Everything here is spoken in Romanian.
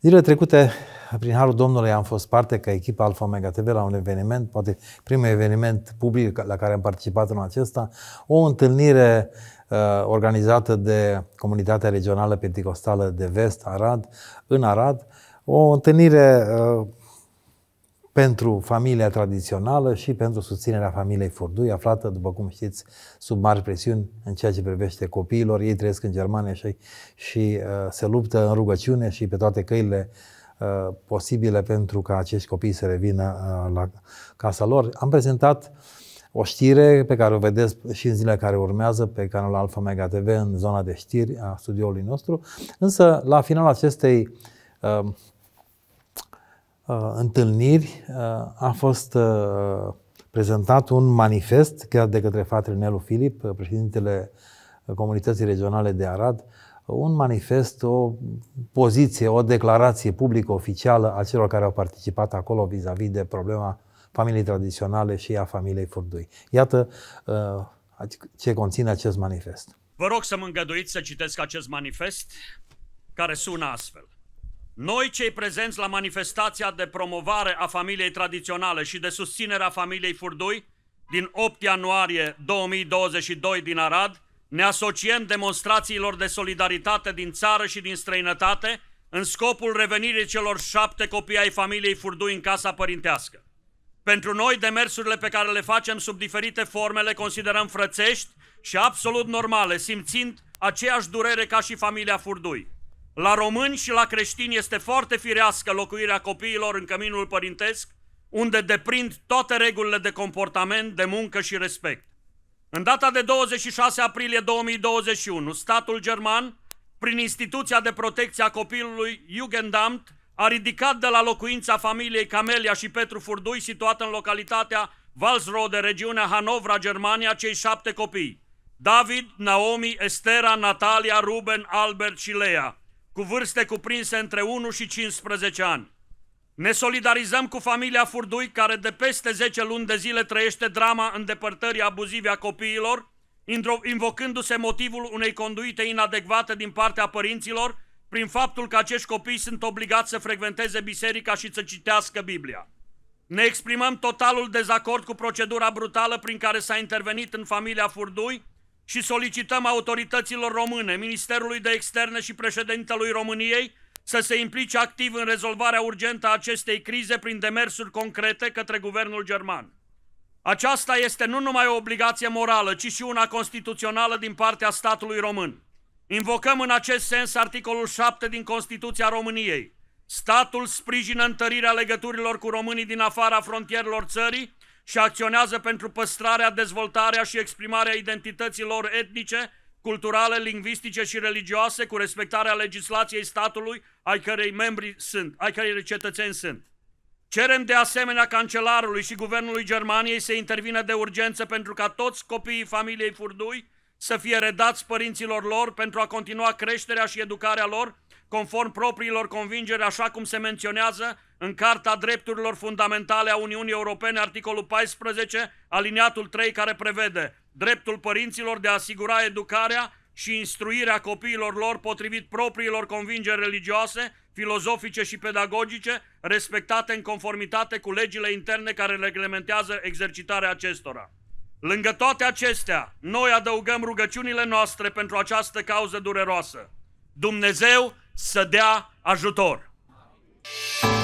Zilele trecute, prin harul Domnului, am fost parte ca echipa Alfa Omega TV la un eveniment, poate primul eveniment public la care am participat în acesta, o întâlnire uh, organizată de Comunitatea Regională Pentecostală de Vest, Arad, în Arad, o întâlnire uh, pentru familia tradițională și pentru susținerea familiei Furdui, aflată, după cum știți, sub mari presiuni în ceea ce privește copiilor. Ei trăiesc în Germania și, și uh, se luptă în rugăciune și pe toate căile uh, posibile pentru ca acești copii să revină uh, la casa lor. Am prezentat o știre pe care o vedeți și în zilele care urmează pe canalul Alfa Mega TV în zona de știri a studioului nostru, însă la finalul acestei uh, Uh, întâlniri uh, a fost uh, prezentat un manifest chiar de către fratele Nelu Filip, președintele Comunității Regionale de Arad, un manifest, o poziție, o declarație publică oficială a celor care au participat acolo vis-a-vis -vis de problema familiei tradiționale și a familiei Furdui. Iată uh, ce conține acest manifest. Vă rog să mă îngăduiți să citesc acest manifest care sună astfel. Noi, cei prezenți la manifestația de promovare a familiei tradiționale și de susținere a familiei Furdui, din 8 ianuarie 2022 din Arad, ne asociem demonstrațiilor de solidaritate din țară și din străinătate, în scopul revenirii celor șapte copii ai familiei Furdui în casa părintească. Pentru noi, demersurile pe care le facem sub diferite forme le considerăm frățești și absolut normale, simțind aceeași durere ca și familia Furdui. La români și la creștini este foarte firească locuirea copiilor în căminul părintesc, unde deprind toate regulile de comportament, de muncă și respect. În data de 26 aprilie 2021, statul german, prin instituția de protecție a copilului Jugendamt, a ridicat de la locuința familiei Camelia și Petru Furdui, situată în localitatea Walsrode, regiunea Hanovra, Germania, cei șapte copii. David, Naomi, Estera, Natalia, Ruben, Albert și Lea, cu vârste cuprinse între 1 și 15 ani. Ne solidarizăm cu familia Furdui, care de peste 10 luni de zile trăiește drama îndepărtării abuzive a copiilor, invocându-se motivul unei conduite inadecvate din partea părinților, prin faptul că acești copii sunt obligați să frecventeze biserica și să citească Biblia. Ne exprimăm totalul dezacord cu procedura brutală prin care s-a intervenit în familia Furdui, și solicităm autorităților române, Ministerului de Externe și președintelui României să se implice activ în rezolvarea urgentă a acestei crize prin demersuri concrete către guvernul german. Aceasta este nu numai o obligație morală, ci și una constituțională din partea statului român. Invocăm în acest sens articolul 7 din Constituția României. Statul sprijină întărirea legăturilor cu românii din afara frontierelor țării și acționează pentru păstrarea, dezvoltarea și exprimarea identităților etnice, culturale, lingvistice și religioase cu respectarea legislației statului ai cărei membri sunt, ai cărei cetățeni sunt. Cerem de asemenea cancelarului și guvernului Germaniei să intervină de urgență pentru ca toți copiii familiei Furdui să fie redați părinților lor pentru a continua creșterea și educarea lor conform propriilor convingeri, așa cum se menționează în Carta Drepturilor Fundamentale a Uniunii Europene, articolul 14, aliniatul 3, care prevede dreptul părinților de a asigura educarea și instruirea copiilor lor potrivit propriilor convingeri religioase, filozofice și pedagogice, respectate în conformitate cu legile interne care reglementează exercitarea acestora. Lângă toate acestea, noi adăugăm rugăciunile noastre pentru această cauză dureroasă. Dumnezeu să dea ajutor. Amin.